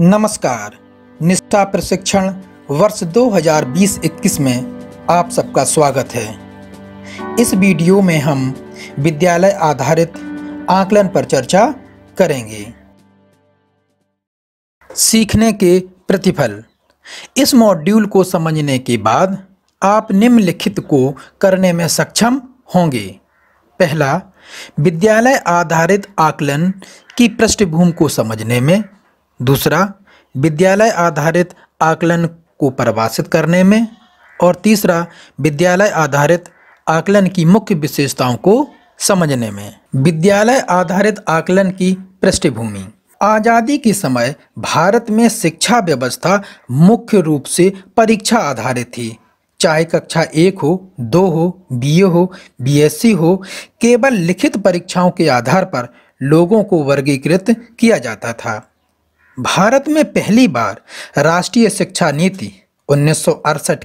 नमस्कार निष्ठा प्रशिक्षण वर्ष 2020-21 में आप सबका स्वागत है इस वीडियो में हम विद्यालय आधारित आकलन पर चर्चा करेंगे सीखने के प्रतिफल इस मॉड्यूल को समझने के बाद आप निम्नलिखित को करने में सक्षम होंगे पहला विद्यालय आधारित आकलन की पृष्ठभूमि को समझने में दूसरा विद्यालय आधारित आकलन को परिभाषित करने में और तीसरा विद्यालय आधारित आकलन की मुख्य विशेषताओं को समझने में विद्यालय आधारित आकलन की पृष्ठभूमि आज़ादी के समय भारत में शिक्षा व्यवस्था मुख्य रूप से परीक्षा आधारित थी चाहे कक्षा एक हो दो हो बीए हो बीएससी हो केवल लिखित परीक्षाओं के आधार पर लोगों को वर्गीकृत किया जाता था भारत में पहली बार राष्ट्रीय शिक्षा नीति उन्नीस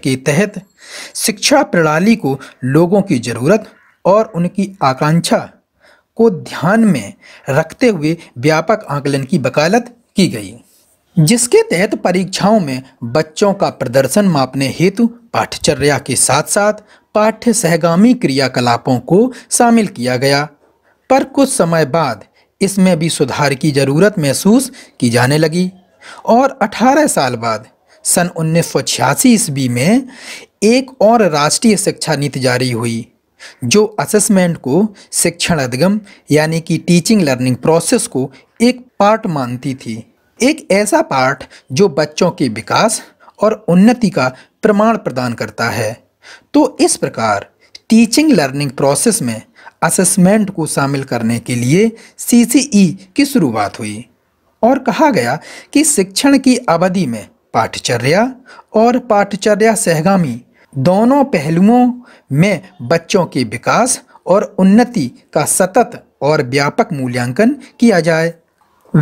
के तहत शिक्षा प्रणाली को लोगों की ज़रूरत और उनकी आकांक्षा को ध्यान में रखते हुए व्यापक आकलन की वकालत की गई जिसके तहत परीक्षाओं में बच्चों का प्रदर्शन मापने हेतु पाठ्यचर्या के साथ साथ पाठ्य सहगामी क्रियाकलापों को शामिल किया गया पर कुछ समय बाद इसमें भी सुधार की ज़रूरत महसूस की जाने लगी और 18 साल बाद सन उन्नीस सौ ईस्वी में एक और राष्ट्रीय शिक्षा नीति जारी हुई जो असेसमेंट को शिक्षण अधिगम यानी कि टीचिंग लर्निंग प्रोसेस को एक पार्ट मानती थी एक ऐसा पार्ट जो बच्चों के विकास और उन्नति का प्रमाण प्रदान करता है तो इस प्रकार टीचिंग लर्निंग प्रोसेस में असेसमेंट को शामिल करने के लिए सी e की शुरुआत हुई और कहा गया कि शिक्षण की अवधि में पाठचर्या और पाठचर्या सहगामी दोनों पहलुओं में बच्चों के विकास और उन्नति का सतत और व्यापक मूल्यांकन किया जाए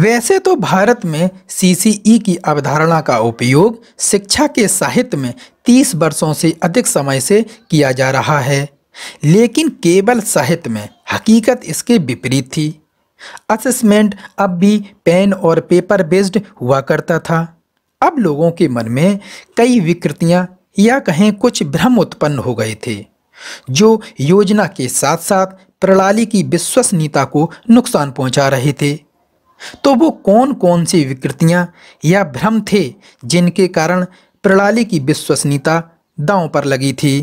वैसे तो भारत में सी e की अवधारणा का उपयोग शिक्षा के साहित्य में 30 वर्षों से अधिक समय से किया जा रहा है लेकिन केवल साहित्य में हकीकत इसके विपरीत थी असेसमेंट अब भी पेन और पेपर बेस्ड हुआ करता था अब लोगों के मन में कई विकृतियां या कहें कुछ भ्रम उत्पन्न हो गए थे जो योजना के साथ साथ प्रणाली की विश्वसनीयता को नुकसान पहुंचा रहे थे तो वो कौन कौन सी विकृतियां या भ्रम थे जिनके कारण प्रणाली की विश्वसनीयता दांव पर लगी थी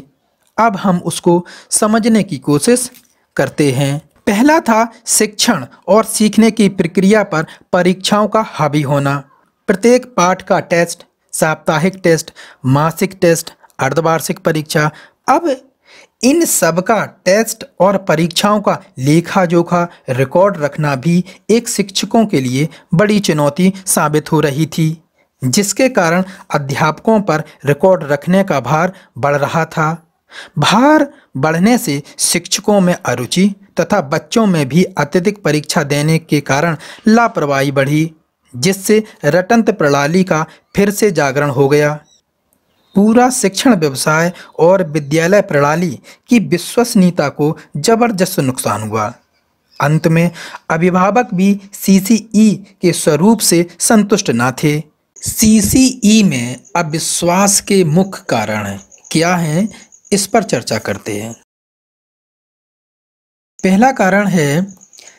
अब हम उसको समझने की कोशिश करते हैं पहला था शिक्षण और सीखने की प्रक्रिया पर परीक्षाओं का हावी होना प्रत्येक पाठ का टेस्ट साप्ताहिक टेस्ट मासिक टेस्ट अर्धवार्षिक परीक्षा अब इन सब का टेस्ट और परीक्षाओं का लेखा जोखा रिकॉर्ड रखना भी एक शिक्षकों के लिए बड़ी चुनौती साबित हो रही थी जिसके कारण अध्यापकों पर रिकॉर्ड रखने का भार बढ़ रहा था भार बढ़ने से शिक्षकों में अरुचि तथा बच्चों में भी अत्यधिक परीक्षा देने के कारण लापरवाही बढ़ी जिससे रटंत प्रणाली का फिर से जागरण हो गया पूरा शिक्षण व्यवसाय और विद्यालय प्रणाली की विश्वसनीयता को जबरदस्त नुकसान हुआ अंत में अभिभावक भी सीसीई e के स्वरूप से संतुष्ट ना थे सीसीई e में अविश्वास के मुख्य कारण क्या हैं इस पर चर्चा करते हैं पहला कारण है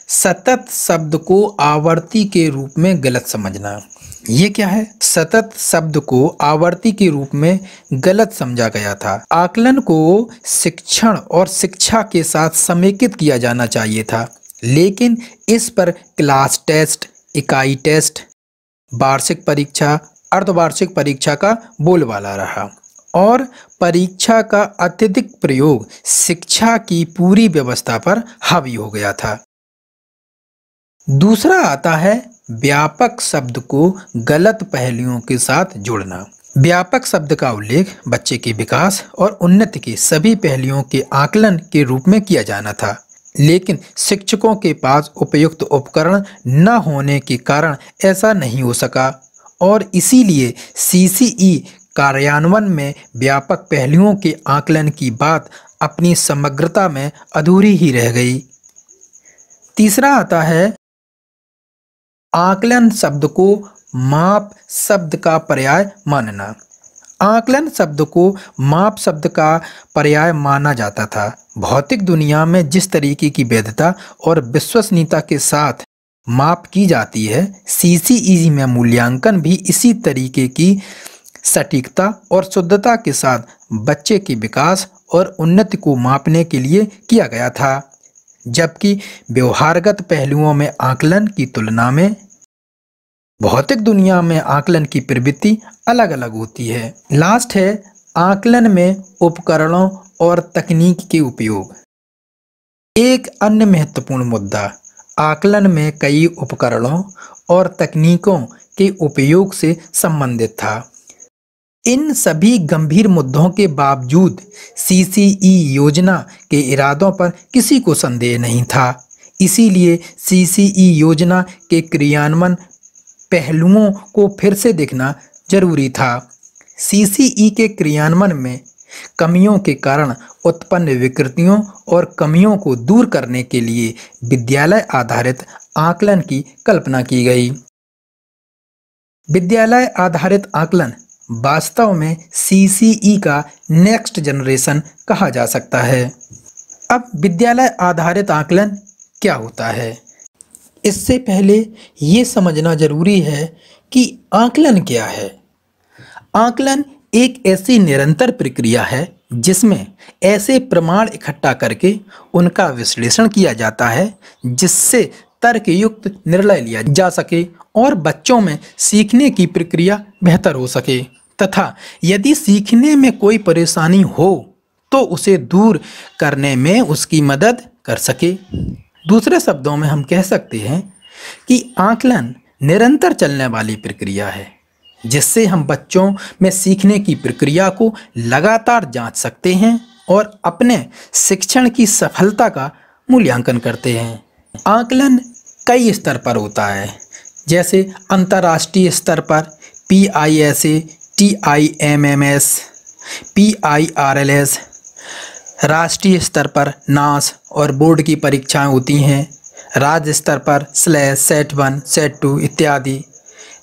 सतत शब्द को आवर्ती के रूप में गलत समझना ये क्या है सतत शब्द को आवर्ती के रूप में गलत समझा गया था आकलन को शिक्षण और शिक्षा के साथ समेकित किया जाना चाहिए था लेकिन इस पर क्लास टेस्ट इकाई टेस्ट वार्षिक परीक्षा अर्धवार्षिक परीक्षा का बोलबाला रहा और परीक्षा का अत्यधिक प्रयोग शिक्षा की पूरी व्यवस्था पर हावी हो गया था दूसरा आता है व्यापक शब्द को गलत पहलुओं के साथ जोड़ना व्यापक शब्द का उल्लेख बच्चे के विकास और उन्नति के सभी पहलुओं के आकलन के रूप में किया जाना था लेकिन शिक्षकों के पास उपयुक्त उपकरण न होने के कारण ऐसा नहीं हो सका और इसीलिए सी कार्यान्वयन में व्यापक पहलुओं के आकलन की बात अपनी समग्रता में अधूरी ही रह गई तीसरा आता है आकलन शब्द को माप शब्द का पर्याय मानना आकलन शब्द को माप शब्द का पर्याय माना जाता था भौतिक दुनिया में जिस तरीके की वैधता और विश्वसनीयता के साथ माप की जाती है सीसीई e में मूल्यांकन भी इसी तरीके की सटीकता और शुद्धता के साथ बच्चे के विकास और उन्नति को मापने के लिए किया गया था जबकि व्यवहारगत पहलुओं में आकलन की तुलना में भौतिक दुनिया में आकलन की प्रवृत्ति अलग अलग होती है लास्ट है आकलन में उपकरणों और तकनीक के उपयोग एक अन्य महत्वपूर्ण मुद्दा आकलन में कई उपकरणों और तकनीकों के उपयोग से संबंधित था इन सभी गंभीर मुद्दों के बावजूद सीसीई e योजना के इरादों पर किसी को संदेह नहीं था इसीलिए सीसीई e योजना के क्रियान्वयन पहलुओं को फिर से देखना जरूरी था सीसीई e के क्रियान्वयन में कमियों के कारण उत्पन्न विकृतियों और कमियों को दूर करने के लिए विद्यालय आधारित आकलन की कल्पना की गई विद्यालय आधारित आकलन वास्तव में सी e का नेक्स्ट जनरेशन कहा जा सकता है अब विद्यालय आधारित आकलन क्या होता है इससे पहले ये समझना ज़रूरी है कि आकलन क्या है आकलन एक ऐसी निरंतर प्रक्रिया है जिसमें ऐसे प्रमाण इकट्ठा करके उनका विश्लेषण किया जाता है जिससे तर्कयुक्त निर्णय लिया जा सके और बच्चों में सीखने की प्रक्रिया बेहतर हो सके तथा यदि सीखने में कोई परेशानी हो तो उसे दूर करने में उसकी मदद कर सके दूसरे शब्दों में हम कह सकते हैं कि आकलन निरंतर चलने वाली प्रक्रिया है जिससे हम बच्चों में सीखने की प्रक्रिया को लगातार जांच सकते हैं और अपने शिक्षण की सफलता का मूल्यांकन करते हैं आकलन कई स्तर पर होता है जैसे अंतर्राष्ट्रीय स्तर पर P I S A T I M M S P I R L S राष्ट्रीय स्तर पर नास और बोर्ड की परीक्षाएं होती हैं राज्य स्तर पर slash set one set two इत्यादि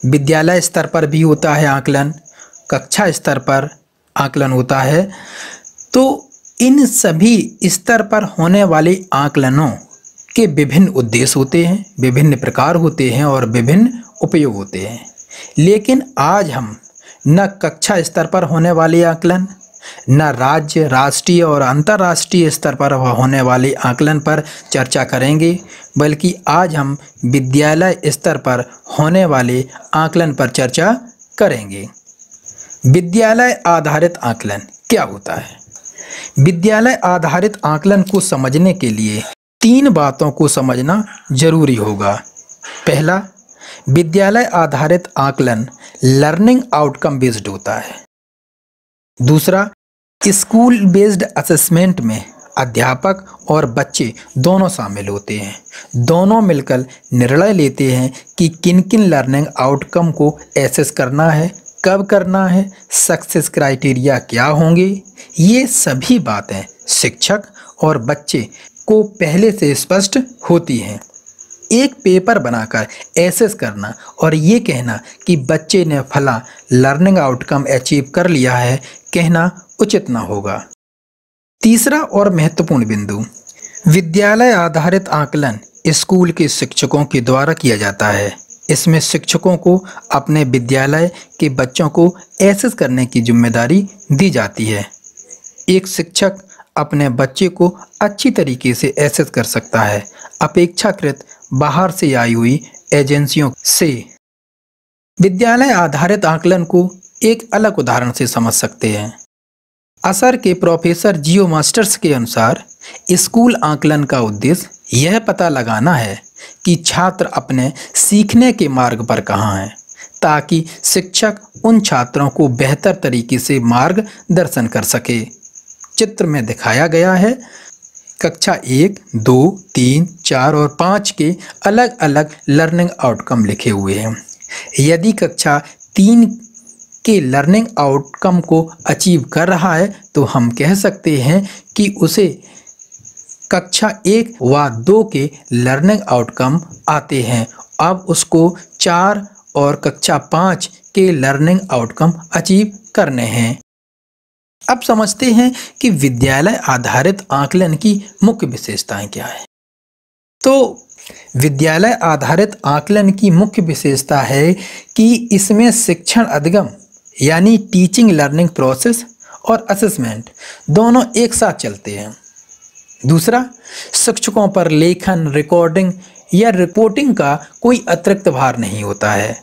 विद्यालय स्तर पर भी होता है आकलन कक्षा स्तर पर आकलन होता है तो इन सभी स्तर पर होने वाले आकलनों के विभिन्न उद्देश्य होते हैं विभिन्न प्रकार होते हैं और विभिन्न उपयोग होते हैं लेकिन आज हम न कक्षा स्तर पर होने वाली आकलन न राज्य राष्ट्रीय और अंतर्राष्ट्रीय स्तर पर होने वाली आकलन पर चर्चा करेंगे बल्कि आज हम विद्यालय स्तर पर होने वाले आकलन पर चर्चा करेंगे विद्यालय आधारित आकलन क्या होता है विद्यालय आधारित आकलन को समझने के लिए तीन बातों को समझना जरूरी होगा पहला विद्यालय आधारित आकलन लर्निंग आउटकम बेस्ड होता है दूसरा स्कूल बेस्ड असेसमेंट में अध्यापक और बच्चे दोनों शामिल होते हैं दोनों मिलकर निर्णय लेते हैं कि किन किन लर्निंग आउटकम को एसेस करना है कब करना है सक्सेस क्राइटेरिया क्या होंगे ये सभी बातें शिक्षक और बच्चे को पहले से स्पष्ट होती हैं एक पेपर बनाकर एसेस करना और ये कहना कि बच्चे ने फला लर्निंग आउटकम अचीव कर लिया है कहना उचित ना होगा तीसरा और महत्वपूर्ण बिंदु विद्यालय आधारित आकलन स्कूल के शिक्षकों के द्वारा किया जाता है इसमें शिक्षकों को अपने विद्यालय के बच्चों को एसेस करने की जिम्मेदारी दी जाती है एक शिक्षक अपने बच्चे को अच्छी तरीके से एसेस कर सकता है अपेक्षाकृत बाहर से आई हुई एजेंसियों से विद्यालय आधारित आकलन को एक अलग उदाहरण से समझ सकते हैं असर के प्रोफेसर जियो मास्टर्स के अनुसार स्कूल आकलन का उद्देश्य यह पता लगाना है कि छात्र अपने सीखने के मार्ग पर कहाँ हैं ताकि शिक्षक उन छात्रों को बेहतर तरीके से मार्गदर्शन कर सके चित्र में दिखाया गया है कक्षा एक दो तीन चार और पाँच के अलग अलग लर्निंग आउटकम लिखे हुए हैं यदि कक्षा तीन के लर्निंग आउटकम को अचीव कर रहा है तो हम कह सकते हैं कि उसे कक्षा एक व दो के लर्निंग आउटकम आते हैं अब उसको चार और कक्षा पाँच के लर्निंग आउटकम अचीव करने हैं अब समझते हैं कि विद्यालय आधारित आकलन की मुख्य विशेषताएं क्या है तो विद्यालय आधारित आकलन की मुख्य विशेषता है कि इसमें शिक्षण अधिगम यानी टीचिंग लर्निंग प्रोसेस और असेसमेंट दोनों एक साथ चलते हैं दूसरा शिक्षकों पर लेखन रिकॉर्डिंग या रिपोर्टिंग का कोई अतिरिक्त भार नहीं होता है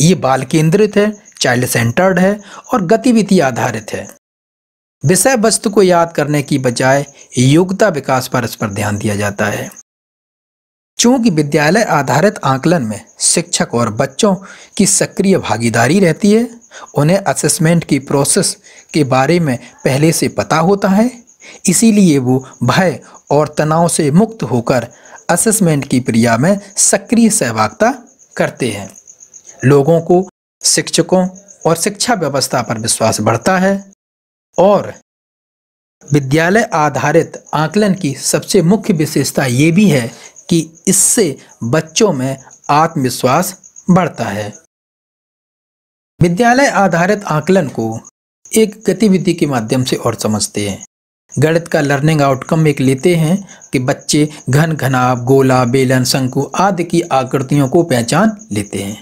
ये बाल केंद्रित है चाइल्ड सेंटर्ड है और गतिविधि आधारित है विषय वस्तु को याद करने की बजाय योग्यता विकास पर इस पर ध्यान दिया जाता है चूंकि विद्यालय आधारित आंकलन में शिक्षक और बच्चों की सक्रिय भागीदारी रहती है उन्हें असेसमेंट की प्रोसेस के बारे में पहले से पता होता है इसीलिए वो भय और तनाव से मुक्त होकर असेसमेंट की क्रिया में सक्रिय सहभागिता करते हैं लोगों को शिक्षकों और शिक्षा व्यवस्था पर विश्वास बढ़ता है और विद्यालय आधारित आकलन की सबसे मुख्य विशेषता ये भी है कि इससे बच्चों में आत्मविश्वास बढ़ता है विद्यालय आधारित आकलन को एक गतिविधि के माध्यम से और समझते हैं गणित का लर्निंग आउटकम एक लेते हैं कि बच्चे घन घनाभ गोला बेलन शंकु आदि की आकृतियों को पहचान लेते हैं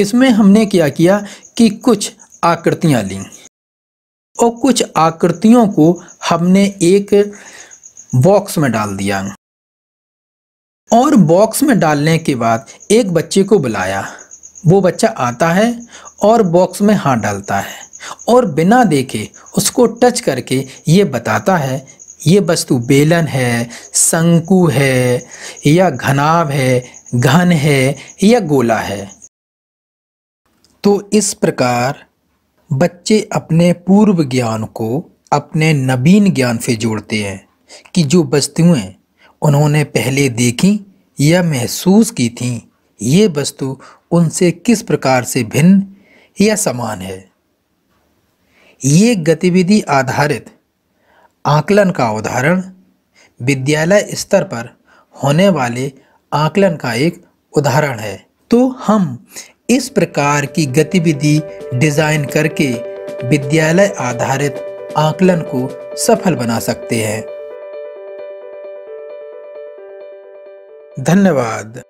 इसमें हमने क्या किया कि कुछ आकृतियां लीं और कुछ आकृतियों को हमने एक बॉक्स में डाल दिया और बॉक्स में डालने के बाद एक बच्चे को बुलाया वो बच्चा आता है और बॉक्स में हाथ डालता है और बिना देखे उसको टच करके ये बताता है ये वस्तु बेलन है शंकु है या घनाव है घन है या गोला है तो इस प्रकार बच्चे अपने पूर्व ज्ञान को अपने नवीन ज्ञान से जोड़ते हैं कि जो वस्तुएं उन्होंने पहले देखी या महसूस की थीं ये वस्तु उनसे किस प्रकार से भिन्न या समान है ये गतिविधि आधारित आकलन का उदाहरण विद्यालय स्तर पर होने वाले आकलन का एक उदाहरण है तो हम इस प्रकार की गतिविधि डिजाइन करके विद्यालय आधारित आकलन को सफल बना सकते हैं धन्यवाद